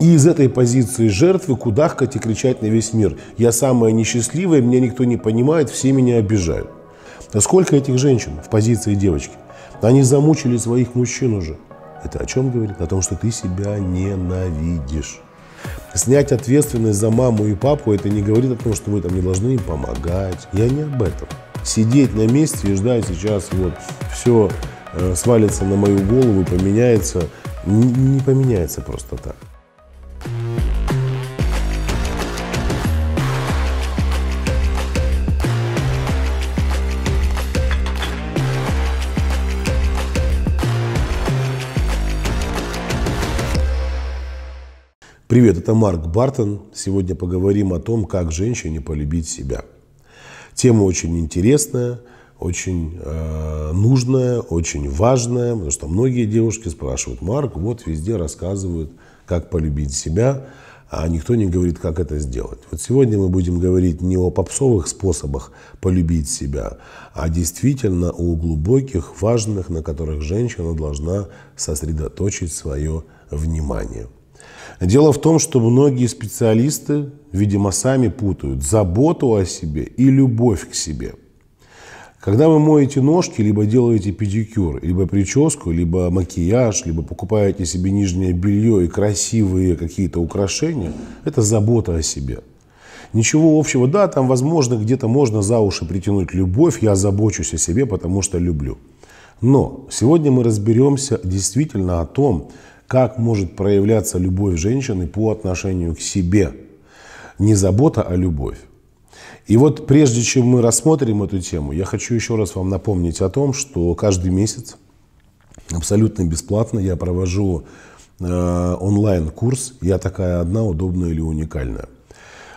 И из этой позиции жертвы кудахкать и кричать на весь мир. Я самая несчастливая, меня никто не понимает, все меня обижают. А сколько этих женщин в позиции девочки? Они замучили своих мужчин уже. Это о чем говорит? О том, что ты себя ненавидишь. Снять ответственность за маму и папу, это не говорит о том, что вы там не должны им помогать. Я не об этом. Сидеть на месте и ждать сейчас вот все э, свалится на мою голову, поменяется, не поменяется просто так. Привет, это Марк Бартон. Сегодня поговорим о том, как женщине полюбить себя. Тема очень интересная, очень э, нужная, очень важная, потому что многие девушки спрашивают, Марк, вот везде рассказывают, как полюбить себя, а никто не говорит, как это сделать. Вот сегодня мы будем говорить не о попсовых способах полюбить себя, а действительно о глубоких, важных, на которых женщина должна сосредоточить свое внимание – Дело в том, что многие специалисты, видимо, сами путают заботу о себе и любовь к себе. Когда вы моете ножки, либо делаете педикюр, либо прическу, либо макияж, либо покупаете себе нижнее белье и красивые какие-то украшения, это забота о себе. Ничего общего, да, там, возможно, где-то можно за уши притянуть любовь, я забочусь о себе, потому что люблю. Но сегодня мы разберемся действительно о том, как может проявляться любовь женщины по отношению к себе. Не забота, а любовь. И вот прежде чем мы рассмотрим эту тему, я хочу еще раз вам напомнить о том, что каждый месяц абсолютно бесплатно я провожу э, онлайн-курс «Я такая одна, удобная или уникальная».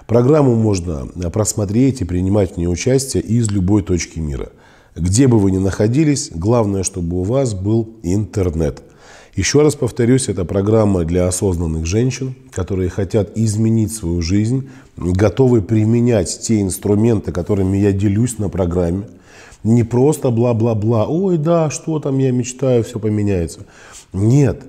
Программу можно э, просмотреть и принимать в ней участие из любой точки мира. Где бы вы ни находились, главное, чтобы у вас был интернет – еще раз повторюсь, это программа для осознанных женщин, которые хотят изменить свою жизнь, готовы применять те инструменты, которыми я делюсь на программе. Не просто бла-бла-бла, ой, да, что там, я мечтаю, все поменяется. Нет,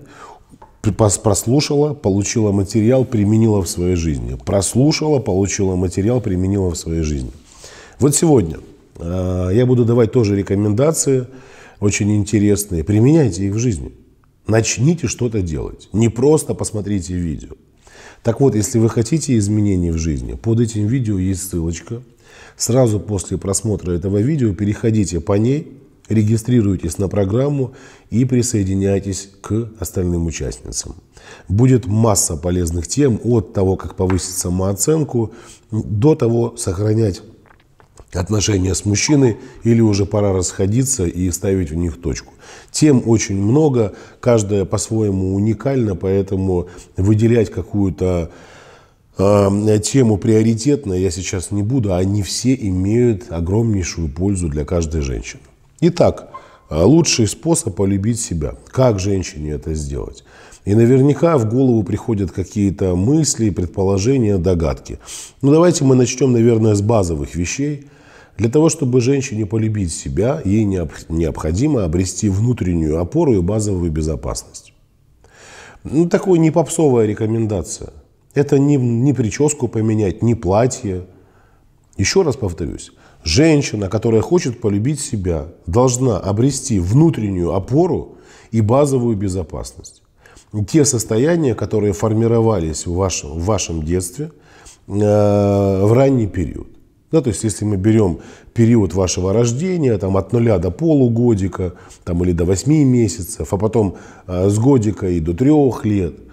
прослушала, получила материал, применила в своей жизни. Прослушала, получила материал, применила в своей жизни. Вот сегодня э, я буду давать тоже рекомендации, очень интересные. Применяйте их в жизни. Начните что-то делать. Не просто посмотрите видео. Так вот, если вы хотите изменений в жизни, под этим видео есть ссылочка. Сразу после просмотра этого видео переходите по ней, регистрируйтесь на программу и присоединяйтесь к остальным участницам. Будет масса полезных тем от того, как повысить самооценку, до того сохранять отношения с мужчиной или уже пора расходиться и ставить в них точку. Тем очень много, каждая по-своему уникальна, поэтому выделять какую-то э, тему приоритетно я сейчас не буду, а они все имеют огромнейшую пользу для каждой женщины. Итак, а лучший способ полюбить себя. Как женщине это сделать? И наверняка в голову приходят какие-то мысли, предположения, догадки. Но ну, давайте мы начнем, наверное, с базовых вещей. Для того, чтобы женщине полюбить себя, ей необходимо обрести внутреннюю опору и базовую безопасность. Ну, такая не попсовая рекомендация. Это не, не прическу поменять, не платье. Еще раз повторюсь, Женщина, которая хочет полюбить себя, должна обрести внутреннюю опору и базовую безопасность. Те состояния, которые формировались в вашем, в вашем детстве, э, в ранний период. Да, то есть если мы берем период вашего рождения, там, от нуля до полугодика там, или до восьми месяцев, а потом э, с годика и до трех лет –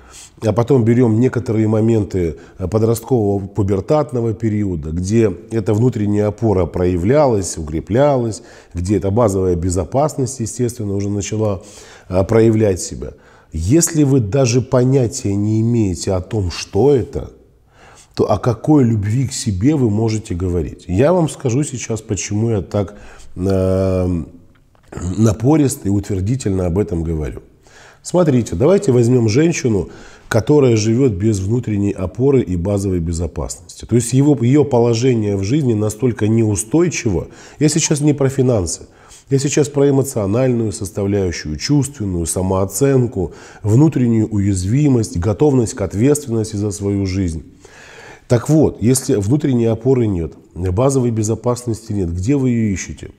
а потом берем некоторые моменты э, подросткового пубертатного периода, где эта внутренняя опора проявлялась, укреплялась, где эта базовая безопасность, естественно, уже начала э, проявлять себя. Если вы даже понятия не имеете о том, что это, то о какой любви к себе вы можете говорить? Я вам скажу сейчас, почему я так э, напористо и утвердительно об этом говорю. Смотрите, давайте возьмем женщину, которая живет без внутренней опоры и базовой безопасности. То есть его, ее положение в жизни настолько неустойчиво. Я сейчас не про финансы. Я сейчас про эмоциональную составляющую, чувственную, самооценку, внутреннюю уязвимость, готовность к ответственности за свою жизнь. Так вот, если внутренней опоры нет, базовой безопасности нет, где вы ее ищете?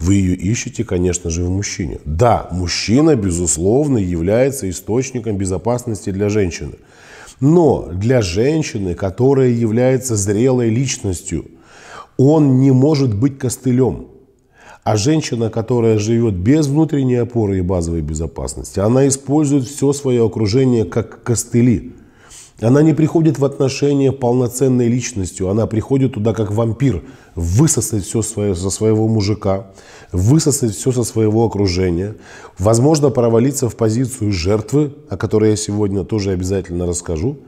Вы ее ищете, конечно же, в мужчине. Да, мужчина, безусловно, является источником безопасности для женщины. Но для женщины, которая является зрелой личностью, он не может быть костылем. А женщина, которая живет без внутренней опоры и базовой безопасности, она использует все свое окружение как костыли. Она не приходит в отношения полноценной личностью, она приходит туда как вампир, высосать все свое, со своего мужика, высосать все со своего окружения, возможно провалиться в позицию жертвы, о которой я сегодня тоже обязательно расскажу,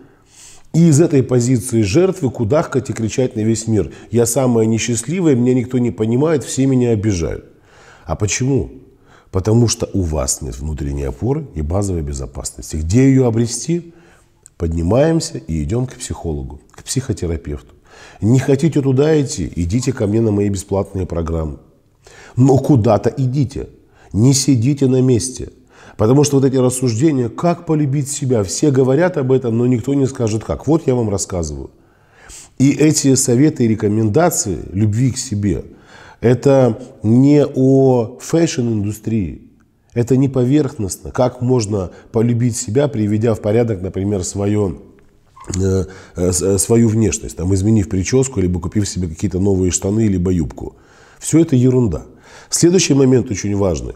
и из этой позиции жертвы кудахкать и кричать на весь мир. Я самая несчастливая, меня никто не понимает, все меня обижают. А почему? Потому что у вас нет внутренней опоры и базовой безопасности. Где ее обрести? Поднимаемся и идем к психологу, к психотерапевту. Не хотите туда идти, идите ко мне на мои бесплатные программы. Но куда-то идите, не сидите на месте. Потому что вот эти рассуждения, как полюбить себя, все говорят об этом, но никто не скажет как. Вот я вам рассказываю. И эти советы и рекомендации любви к себе, это не о фэшн-индустрии, это не поверхностно. Как можно полюбить себя, приведя в порядок, например, свое э, э, э, свою внешность, там, изменив прическу, либо купив себе какие-то новые штаны, либо юбку. Все это ерунда. Следующий момент очень важный.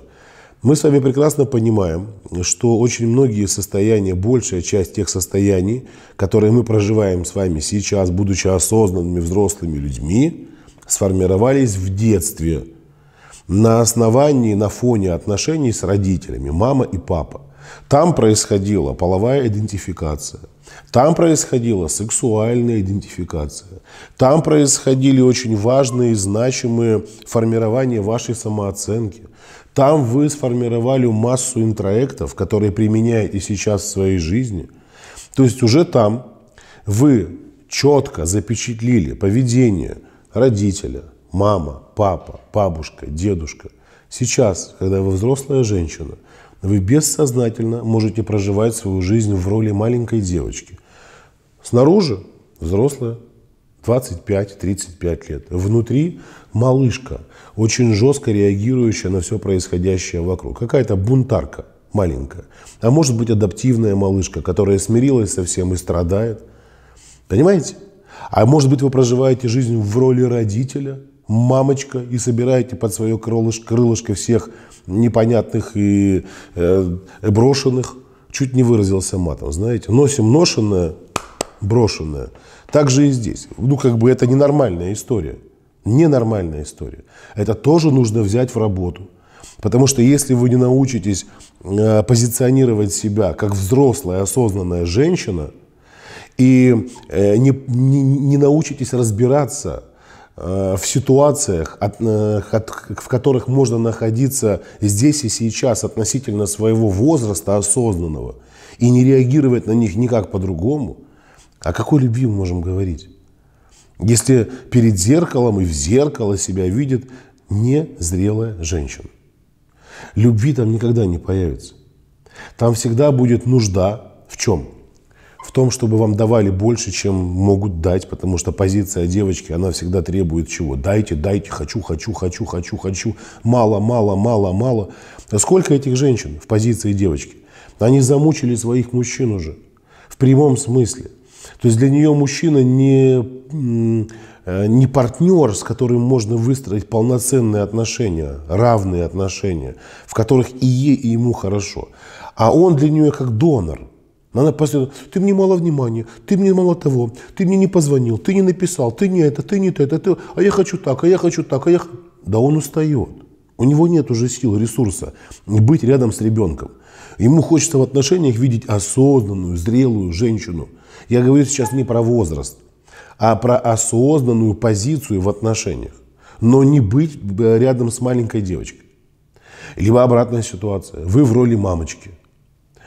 Мы с вами прекрасно понимаем, что очень многие состояния, большая часть тех состояний, которые мы проживаем с вами сейчас, будучи осознанными взрослыми людьми, сформировались в детстве – на основании, на фоне отношений с родителями, мама и папа. Там происходила половая идентификация. Там происходила сексуальная идентификация. Там происходили очень важные и значимые формирования вашей самооценки. Там вы сформировали массу интроектов, которые применяете сейчас в своей жизни. То есть уже там вы четко запечатлили поведение родителя, мама, папа, бабушка, дедушка. Сейчас, когда вы взрослая женщина, вы бессознательно можете проживать свою жизнь в роли маленькой девочки. Снаружи взрослая, 25-35 лет. Внутри малышка, очень жестко реагирующая на все происходящее вокруг. Какая-то бунтарка маленькая. А может быть адаптивная малышка, которая смирилась со всем и страдает. Понимаете? А может быть вы проживаете жизнь в роли родителя – мамочка и собираете под свое крылышко, крылышко всех непонятных и э, брошенных. Чуть не выразился матом, знаете. Носим ношенное, брошенное. Так же и здесь. Ну, как бы это ненормальная история. Ненормальная история. Это тоже нужно взять в работу. Потому что если вы не научитесь э, позиционировать себя как взрослая, осознанная женщина, и э, не, не, не научитесь разбираться Э, в ситуациях, от, э, от, в которых можно находиться здесь и сейчас относительно своего возраста осознанного и не реагировать на них никак по-другому, о какой любви мы можем говорить? Если перед зеркалом и в зеркало себя видит незрелая женщина. Любви там никогда не появится. Там всегда будет нужда в чем? в том, чтобы вам давали больше, чем могут дать, потому что позиция девочки, она всегда требует чего? Дайте, дайте, хочу, хочу, хочу, хочу, хочу, мало, мало, мало, мало. А сколько этих женщин в позиции девочки? Они замучили своих мужчин уже, в прямом смысле. То есть для нее мужчина не, э, не партнер, с которым можно выстроить полноценные отношения, равные отношения, в которых и ей, и ему хорошо. А он для нее как донор – она постоянно, ты мне мало внимания, ты мне мало того, ты мне не позвонил, ты не написал, ты не это, ты не то, это ты, а я хочу так, а я хочу так, а я... Да он устает. У него нет уже сил, ресурса быть рядом с ребенком. Ему хочется в отношениях видеть осознанную, зрелую женщину. Я говорю сейчас не про возраст, а про осознанную позицию в отношениях. Но не быть э, рядом с маленькой девочкой. Либо обратная ситуация. Вы в роли мамочки –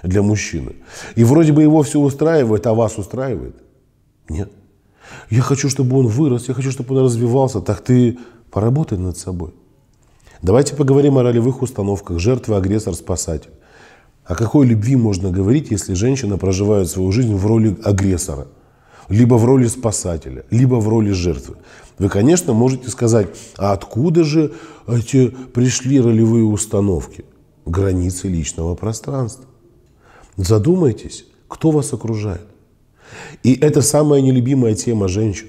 для мужчины. И вроде бы его все устраивает, а вас устраивает. Нет. Я хочу, чтобы он вырос, я хочу, чтобы он развивался. Так ты поработай над собой. Давайте поговорим о ролевых установках жертва, агрессор, спасатель. О какой любви можно говорить, если женщина проживает свою жизнь в роли агрессора, либо в роли спасателя, либо в роли жертвы? Вы, конечно, можете сказать, а откуда же эти пришли ролевые установки? Границы личного пространства. Задумайтесь, кто вас окружает. И это самая нелюбимая тема женщин.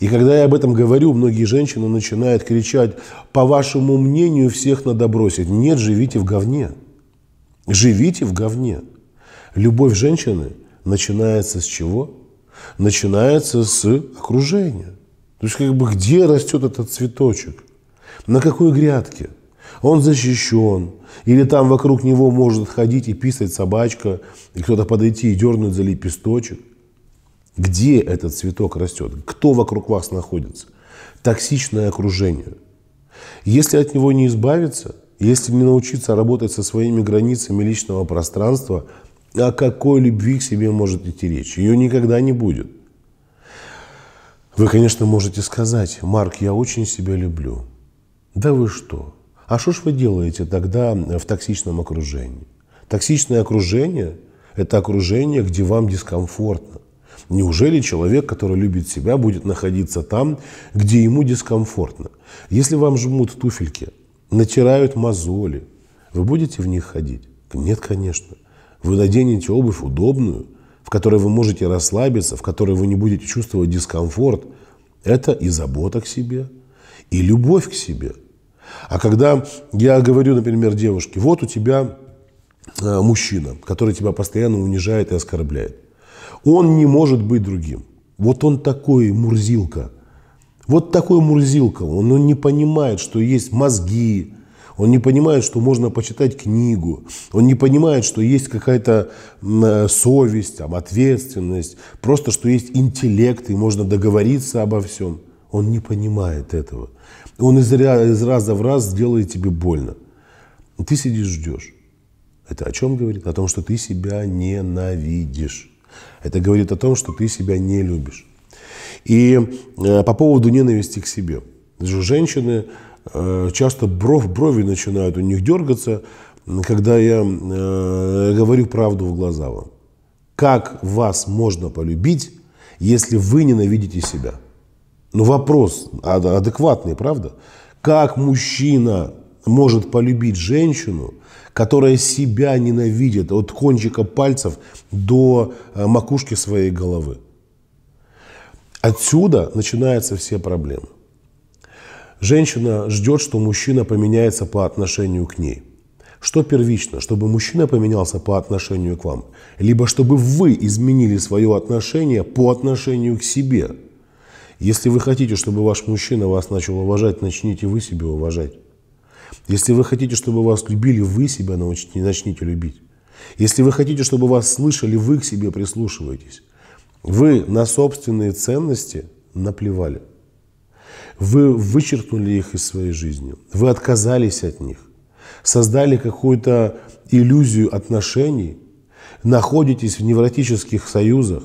И когда я об этом говорю, многие женщины начинают кричать, по вашему мнению, всех надо бросить. Нет, живите в говне. Живите в говне. Любовь женщины начинается с чего? Начинается с окружения. То есть как бы где растет этот цветочек? На какой грядке? Он защищен, или там вокруг него может ходить и писать собачка, и кто-то подойти и дернуть за лепесточек. Где этот цветок растет? Кто вокруг вас находится? Токсичное окружение. Если от него не избавиться, если не научиться работать со своими границами личного пространства, о какой любви к себе может идти речь? Ее никогда не будет. Вы, конечно, можете сказать, Марк, я очень себя люблю. Да вы что? А что ж вы делаете тогда в токсичном окружении? Токсичное окружение – это окружение, где вам дискомфортно. Неужели человек, который любит себя, будет находиться там, где ему дискомфортно? Если вам жмут туфельки, натирают мозоли, вы будете в них ходить? Нет, конечно. Вы наденете обувь удобную, в которой вы можете расслабиться, в которой вы не будете чувствовать дискомфорт. Это и забота к себе, и любовь к себе – а когда я говорю, например, девушке, вот у тебя э, мужчина, который тебя постоянно унижает и оскорбляет, он не может быть другим. Вот он такой мурзилка. Вот такой мурзилка. Он, он не понимает, что есть мозги, он не понимает, что можно почитать книгу. Он не понимает, что есть какая-то э, совесть, там, ответственность. Просто, что есть интеллект, и можно договориться обо всем. Он не понимает этого. Он из, из раза в раз делает тебе больно. И ты сидишь, ждешь. Это о чем говорит? О том, что ты себя ненавидишь. Это говорит о том, что ты себя не любишь. И э, по поводу ненависти к себе. Даже женщины э, часто бров, брови начинают у них дергаться, когда я э, говорю правду в глаза вам. Как вас можно полюбить, если вы ненавидите себя? Но ну, вопрос адекватный, правда? Как мужчина может полюбить женщину, которая себя ненавидит от кончика пальцев до э, макушки своей головы? Отсюда начинаются все проблемы. Женщина ждет, что мужчина поменяется по отношению к ней. Что первично, чтобы мужчина поменялся по отношению к вам, либо чтобы вы изменили свое отношение по отношению к себе – если вы хотите, чтобы ваш мужчина вас начал уважать, начните вы себя уважать. Если вы хотите, чтобы вас любили, вы себя научите, начните любить. Если вы хотите, чтобы вас слышали, вы к себе прислушиваетесь. Вы на собственные ценности наплевали. Вы вычеркнули их из своей жизни. Вы отказались от них. Создали какую-то иллюзию отношений. Находитесь в невротических союзах.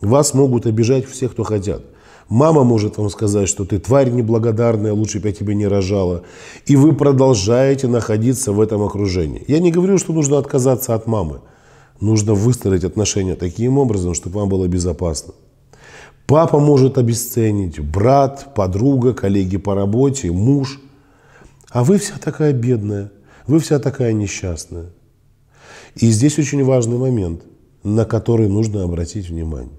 Вас могут обижать все, кто хотят. Мама может вам сказать, что ты тварь неблагодарная, лучше бы я тебя не рожала. И вы продолжаете находиться в этом окружении. Я не говорю, что нужно отказаться от мамы. Нужно выстроить отношения таким образом, чтобы вам было безопасно. Папа может обесценить, брат, подруга, коллеги по работе, муж. А вы вся такая бедная, вы вся такая несчастная. И здесь очень важный момент, на который нужно обратить внимание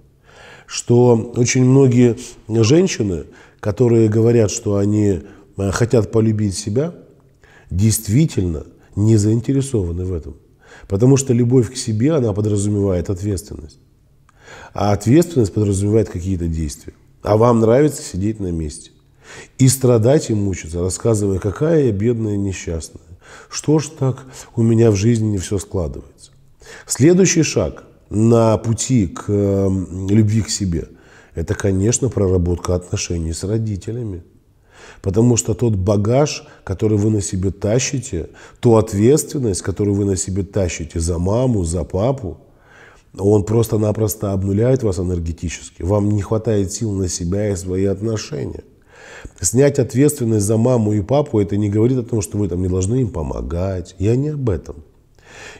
что очень многие женщины, которые говорят, что они э, хотят полюбить себя, действительно не заинтересованы в этом. Потому что любовь к себе, она подразумевает ответственность. А ответственность подразумевает какие-то действия. А вам нравится сидеть на месте. И страдать и мучиться, рассказывая, какая я бедная несчастная. Что ж так у меня в жизни не все складывается. Следующий шаг – на пути к э, любви к себе, это, конечно, проработка отношений с родителями. Потому что тот багаж, который вы на себе тащите, ту ответственность, которую вы на себе тащите за маму, за папу, он просто-напросто обнуляет вас энергетически. Вам не хватает сил на себя и свои отношения. Снять ответственность за маму и папу, это не говорит о том, что вы там не должны им помогать. Я не об этом.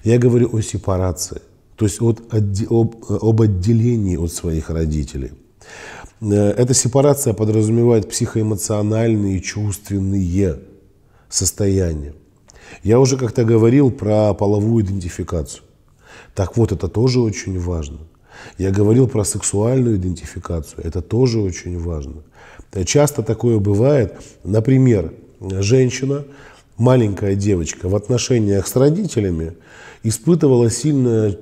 Я говорю о сепарации то есть от, об, э, об отделении от своих родителей. Э, эта сепарация подразумевает психоэмоциональные и чувственные состояния. Я уже как-то говорил про половую идентификацию. Так вот, это тоже очень важно. Я говорил про сексуальную идентификацию. Это тоже очень важно. Э, часто такое бывает. Например, женщина маленькая девочка в отношениях с родителями испытывала, сильно,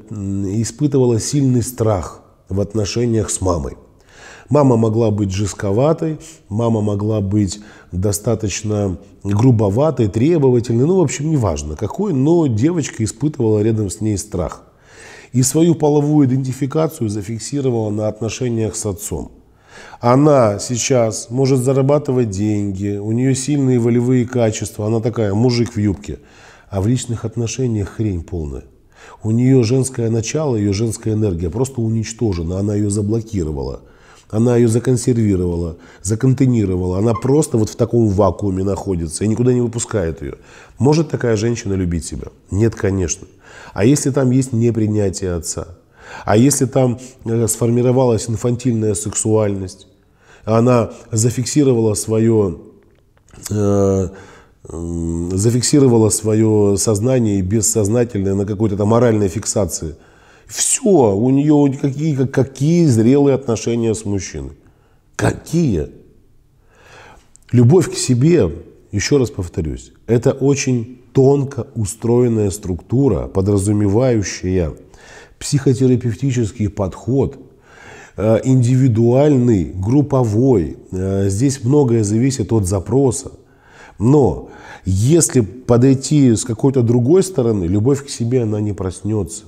испытывала сильный страх в отношениях с мамой. Мама могла быть жестковатой, мама могла быть достаточно грубоватой, требовательной, ну, в общем, неважно какой, но девочка испытывала рядом с ней страх. И свою половую идентификацию зафиксировала на отношениях с отцом – она сейчас может зарабатывать деньги, у нее сильные волевые качества, она такая, мужик в юбке. А в личных отношениях хрень полная. У нее женское начало, ее женская энергия просто уничтожена, она ее заблокировала. Она ее законсервировала, законтейнировала. Она просто вот в таком вакууме находится и никуда не выпускает ее. Может такая женщина любить себя? Нет, конечно. А если там есть непринятие отца? А если там э, сформировалась инфантильная сексуальность, она зафиксировала свое э, зафиксировала свое сознание и бессознательное на какой-то там моральной фиксации. Все, у нее какие, какие зрелые отношения с мужчиной. Какие? Любовь к себе, еще раз повторюсь, это очень тонко устроенная структура, подразумевающая психотерапевтический подход, э, индивидуальный, групповой. Э, здесь многое зависит от запроса. Но если подойти с какой-то другой стороны, любовь к себе, она не проснется.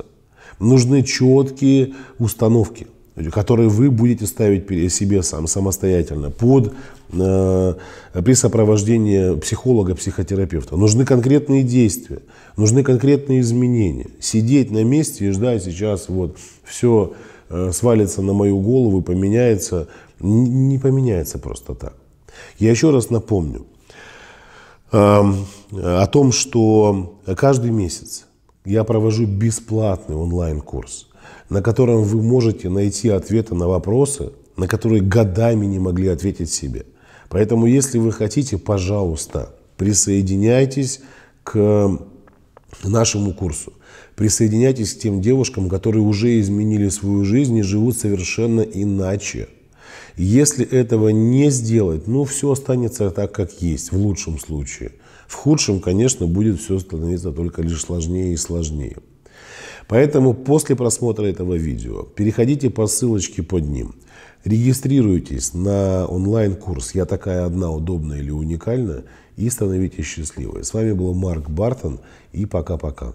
Нужны четкие установки которые вы будете ставить себе сам самостоятельно под э, при сопровождении психолога, психотерапевта. Нужны конкретные действия, нужны конкретные изменения. Сидеть на месте и ждать сейчас вот все э, свалится на мою голову и поменяется, Н не поменяется просто так. Я еще раз напомню э, о том, что каждый месяц я провожу бесплатный онлайн-курс на котором вы можете найти ответы на вопросы, на которые годами не могли ответить себе. Поэтому, если вы хотите, пожалуйста, присоединяйтесь к нашему курсу. Присоединяйтесь к тем девушкам, которые уже изменили свою жизнь и живут совершенно иначе. Если этого не сделать, ну все останется так, как есть, в лучшем случае. В худшем, конечно, будет все становиться только лишь сложнее и сложнее. Поэтому после просмотра этого видео переходите по ссылочке под ним, регистрируйтесь на онлайн-курс «Я такая одна, удобная или уникальная и становитесь счастливой. С вами был Марк Бартон и пока-пока.